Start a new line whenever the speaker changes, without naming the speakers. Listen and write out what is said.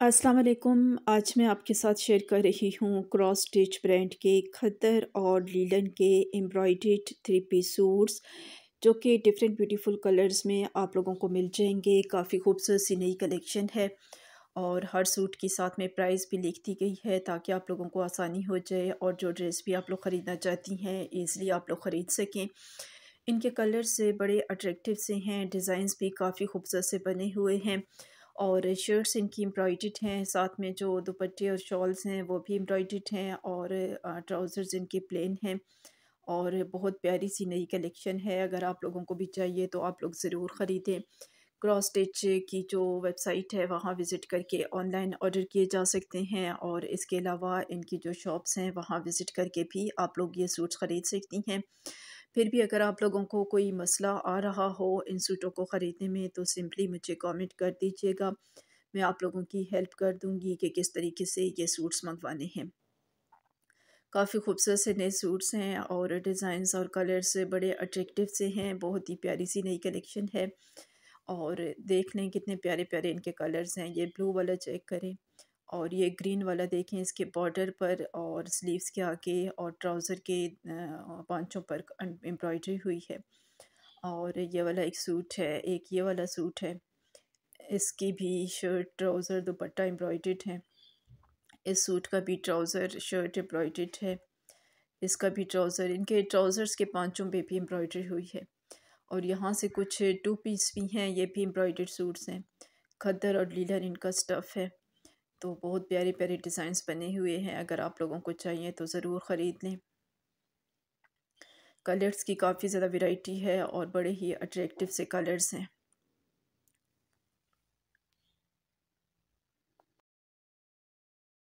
अस्सलाम आज मैं आपके साथ शेयर कर रही हूँ क्रॉस स्टिच ब्रांड के खद्दर और लीलन के एम्ब्रॉयड थ्री पी सूट्स जो कि डिफरेंट ब्यूटीफुल कलर्स में आप लोगों को मिल जाएंगे काफ़ी खूबसूरत सी नई कलेक्शन है और हर सूट के साथ में प्राइस भी लिख दी गई है ताकि आप लोगों को आसानी हो जाए और जो ड्रेस भी आप लोग ख़रीदना चाहती हैं ईज़िली आप लोग ख़रीद सकें इनके कलर्स से बड़े अट्रैक्टिव से हैं डिज़ाइंस भी काफ़ी खूबसूरत से बने हुए हैं और शर्ट्स इनकी एम्ब्रॉयड हैं साथ में जो दुपट्टे और शॉल्स हैं वो भी एम्ब्रॉयड हैं और ट्राउज़र्स इनके प्लेन हैं और बहुत प्यारी सी नई कलेक्शन है अगर आप लोगों को भी चाहिए तो आप लोग ज़रूर ख़रीदें क्रॉस स्टिच की जो वेबसाइट है वहाँ विज़िट करके ऑनलाइन ऑर्डर किए जा सकते हैं और इसके अलावा इनकी जो शॉप्स हैं वहाँ विज़िट करके भी आप लोग ये सूट्स ख़रीद सकती हैं फिर भी अगर आप लोगों को कोई मसला आ रहा हो इन सूटों को ख़रीदने में तो सिंपली मुझे कमेंट कर दीजिएगा मैं आप लोगों की हेल्प कर दूंगी कि किस तरीके से ये सूट्स मंगवाने हैं काफ़ी खूबसूरत से नए सूट्स हैं और डिज़ाइंस और कलर्स बड़े अट्रैक्टिव से हैं बहुत ही प्यारी सी नई कलेक्शन है और देख लें कितने प्यारे प्यारे इनके कलर्स हैं ये ब्लू वाला चेक करें और ये ग्रीन वाला देखें इसके बॉर्डर पर और स्लीव्स के आगे और ट्राउज़र के पांचों पर अं, एम्ब्रॉयडरी हुई है और ये वाला एक सूट है एक ये वाला सूट है इसकी भी शर्ट ट्राउज़र दुपट्टा एम्ब्रॉयड है इस सूट का भी ट्राउज़र शर्ट एम्ब्रॉयड है इसका भी ट्राउज़र इनके ट्राउज़र्स के पांचों पे भी एम्ब्रॉयडरी हुई है और यहाँ से कुछ टू पीस भी हैं ये भी एम्ब्रॉयड सूट्स हैं खद्दर और लीलर इनका स्टफ़ है तो बहुत प्यारे प्यारे डिज़ाइंस बने हुए हैं अगर आप लोगों को चाहिए तो ज़रूर ख़रीद लें कलर्स की काफ़ी ज़्यादा वैरायटी है और बड़े ही अट्रैक्टिव से कलर्स हैं